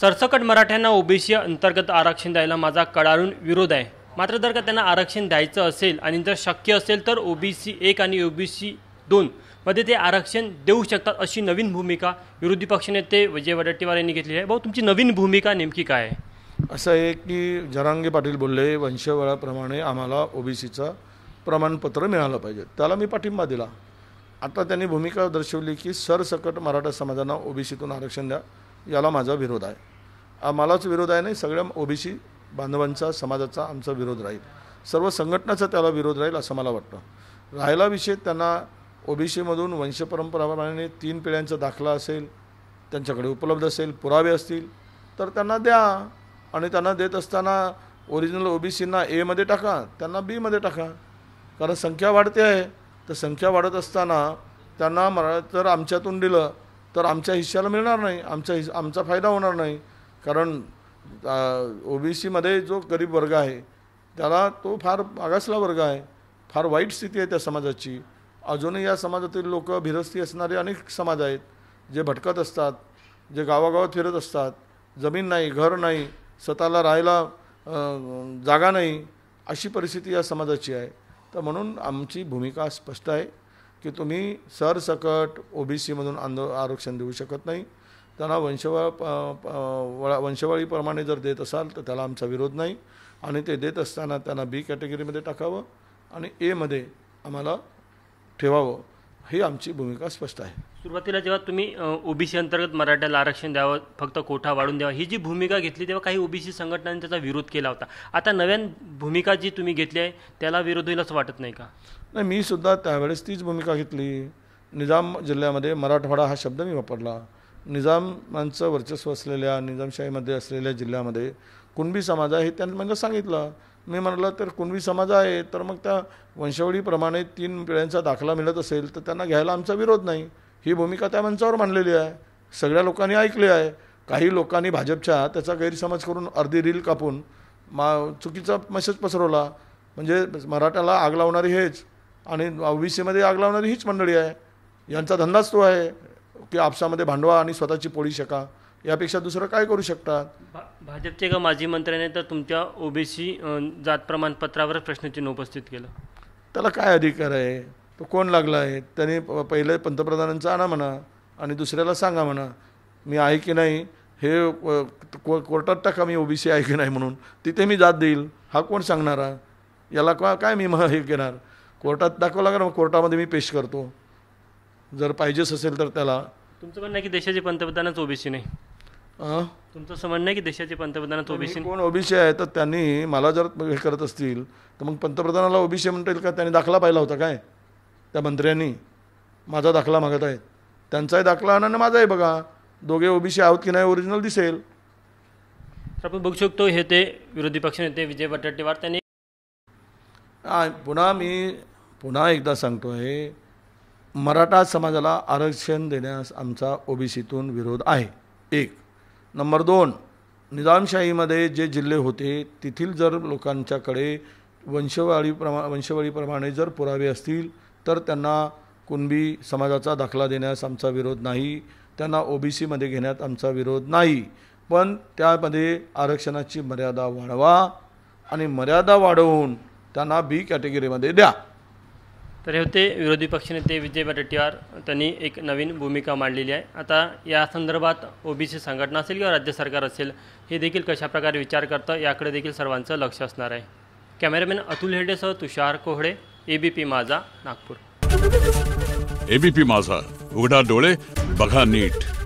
सरसकट मराठ्यांना ओबीसी अंतर्गत आरक्षण द्यायला माझा कडाळून विरोध आहे मात्र जर का त्यांना आरक्षण द्यायचं असेल आणि जर शक्य असेल तर ओबीसी एक आणि ओबीसी दोन मध्ये ते आरक्षण देऊ शकतात अशी नवीन भूमिका विरोधी पक्षनेते विजय वडेट्टीवार यांनी घेतली आहे भाऊ तुमची नवीन भूमिका नेमकी काय आहे असं आहे की जरांगे पाटील बोलले वंशवळाप्रमाणे आम्हाला ओबीसीचं प्रमाणपत्र मिळालं पाहिजे त्याला मी पाठिंबा दिला आता त्यांनी भूमिका दर्शवली की सरसकट मराठा समाजांना ओबीसीतून आरक्षण द्या याला माझा विरोध आहे मलाच विरोध आहे नाही सगळ्या ओबीसी बांधवांचा समाजाचा आमचा विरोध राहील सर्व संघटनाचा त्याला विरोध राहील असं मला वाटतं राहायला विषय त्यांना ओबीसीमधून वंशपरंपराप्रमाणे तीन पिढ्यांचा दाखला असेल त्यांच्याकडे उपलब्ध असेल पुरावे असतील तर त्यांना द्या आणि त्यांना देत असताना ओरिजिनल ओबीसींना एमध्ये टाका त्यांना बीमध्ये टाका कारण संख्या वाढते आहे तर संख्या वाढत असताना त्यांना मरा तर आमच्यातून दिलं तर आमच्या हिश्श्याला मिळणार नाही आमच्या हिस् आमचा फायदा होणार नाही कारण ओ बी सीमध्ये जो गरीब वर्ग आहे त्याला तो फार मागासला वर्ग आहे फार वाईट स्थिती आहे त्या समाजाची अजूनही या समाजातील लोक भिरस्ती असणारे अनेक समाज आहेत जे भटकत असतात जे गावागावात फिरत असतात जमीन नाही घर नाही स्वतःला राहायला जागा नाही अशी परिस्थिती या समाजाची आहे तर म्हणून आमची भूमिका स्पष्ट आहे की तुम्ही सरसकट सीमधून आंदो आरक्षण देऊ शकत नाही त्यांना वंशवा वळा वंशवाळीप्रमाणे जर देत असाल तर त्याला आमचा विरोध नाही आणि ते देत असताना त्यांना बी कॅटेगरीमध्ये टाकावं आणि एमध्ये आम्हाला ठेवावं ही आमची भूमिका स्पष्ट आहे सुरुवातीला जेव्हा तुम्ही ओबीसी अंतर्गत मराठ्याला आरक्षण द्यावं फक्त कोठा वाढून द्यावा ही जी भूमिका घेतली तेव्हा काही ओबीसी संघटनांनी त्याचा विरोध केला होता आता नव्यान भूमिका जी तुम्ही घेतली आहे त्याला विरोध होईल असं वाटत नाही का नाही मी सुद्धा त्यावेळेस तीच भूमिका घेतली निजाम जिल्ह्यामध्ये मराठवाडा हा शब्द मी वापरला निजामांचं वर्चस्व असलेल्या निजामशाहीमध्ये असलेल्या जिल्ह्यामध्ये कुणबी समाज आहे त्यांनी म्हणजे सांगितलं मी म्हटलं तर कुणबी समाज आहे तर मग त्या वंशावळीप्रमाणे तीन पिढ्यांचा दाखला मिळत असेल तर त्यांना घ्यायला आमचा विरोध नाही ही भूमिका त्या मंचावर मांडलेली आहे सगळ्या लोकांनी ऐकली आहे काही लोकांनी भाजपच्या त्याचा गैरसमज करून अर्धी रील कापून मा चुकीचा मेसेज पसरवला म्हणजे मराठाला आग लावणारी हेच आणि ओ बी सीमध्ये आग लावणारी हीच मंडळी आहे यांचा धंदाच तो आहे की आपसामध्ये भांडवा आणि स्वतःची पोळी शका यापेक्षा दुसरं काय करू शकतात भाजपचे का माजी मंत्र्याने तर तुमच्या ओबीसी जात प्रमाणपत्रावर प्रश्नचिन्ह उपस्थित केलं त्याला काय अधिकार आहे तो कोण लागला आहे त्याने पहिले पंतप्रधानांचा आणा म्हणा आणि दुसऱ्याला सांगा म्हणा मी आहे की नाही हे कोर्टात टाका मी ओबीसी आहे की नाही म्हणून तिथे मी जात देईल हा कोण सांगणारा याला का काय मी मग हे घेणार कोर्टात दाखवा लागणार मग कोर्टामध्ये मी पेश करतो जर पाहिजेच असेल तर त्याला तुमचं म्हणणं आहे की देशाचे पंतप्रधानच ओबीसी नाही तुमचं असं म्हणणं आहे की देशाचे पंतप्रधानच ओबीसी कोण ओबीसी आहे तर त्यांनी मला जर हे करत असतील तर मग पंतप्रधानाला ओबीसी म्हणता येईल का त्यांनी दाखला पाहिला होता काय त्या मंत्र्यांनी माझा दाखला मागत आहेत त्यांचाही दाखला आणि माझाही बघा दोघे ओबीसी आहोत की नाही ओरिजिनल दिसेल तर आपण बघू शकतो हे ते विरोधी पक्षनेते विजय बटाटेवार त्यांनी पुन्हा मी पुन्हा एकदा सांगतो आहे मराठा समाजाला आरक्षण देण्यास आमचा ओबीसीतून विरोध आहे एक नंबर दोन निजामशाहीमध्ये जे जिल्हे होते तेथील जर लोकांच्याकडे वंशवाळीप्रमा वंशवाळीप्रमाणे जर पुरावे असतील तर त्यांना कुणबी समाजाचा दाखला देण्यास आमचा विरोध नाही त्यांना सीमध्ये घेण्यात आमचा विरोध नाही पण त्यामध्ये आरक्षणाची मर्यादा वाढवा आणि मर्यादा वाढवून त्यांना बी कॅटेगरीमध्ये द्या तर हे होते विरोधी पक्षनेते विजय वडेट्टीवार त्यांनी एक नवीन भूमिका मांडलेली आहे आता या संदर्भात ओबीसी संघटना असेल किंवा राज्य सरकार असेल हे देखील कशाप्रकारे विचार करतं याकडे देखील सर्वांचं लक्ष असणार आहे कॅमेरामॅन अतुल हेडेसह तुषार कोहळे एबीपी माझा नागपूर एबीपी माझा उघडा डोळे बघा नीट